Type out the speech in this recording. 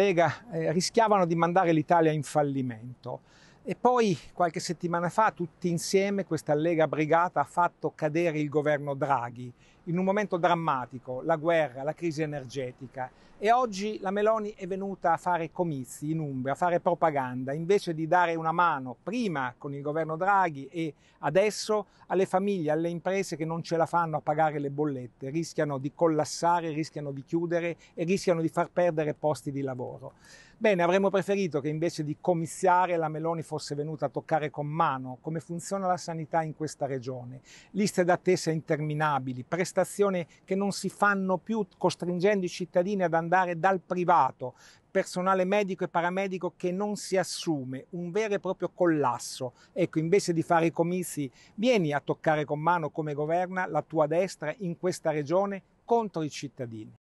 Lega eh, rischiavano di mandare l'Italia in fallimento. E poi qualche settimana fa tutti insieme questa Lega Brigata ha fatto cadere il governo Draghi in un momento drammatico, la guerra, la crisi energetica e oggi la Meloni è venuta a fare comizi in Umbria, a fare propaganda, invece di dare una mano prima con il governo Draghi e adesso alle famiglie, alle imprese che non ce la fanno a pagare le bollette, rischiano di collassare, rischiano di chiudere e rischiano di far perdere posti di lavoro lavoro. Bene, avremmo preferito che invece di commissiare la Meloni fosse venuta a toccare con mano come funziona la sanità in questa regione, liste d'attesa interminabili, prestazioni che non si fanno più costringendo i cittadini ad andare dal privato, personale medico e paramedico che non si assume, un vero e proprio collasso. Ecco, invece di fare i comizi, vieni a toccare con mano come governa la tua destra in questa regione contro i cittadini.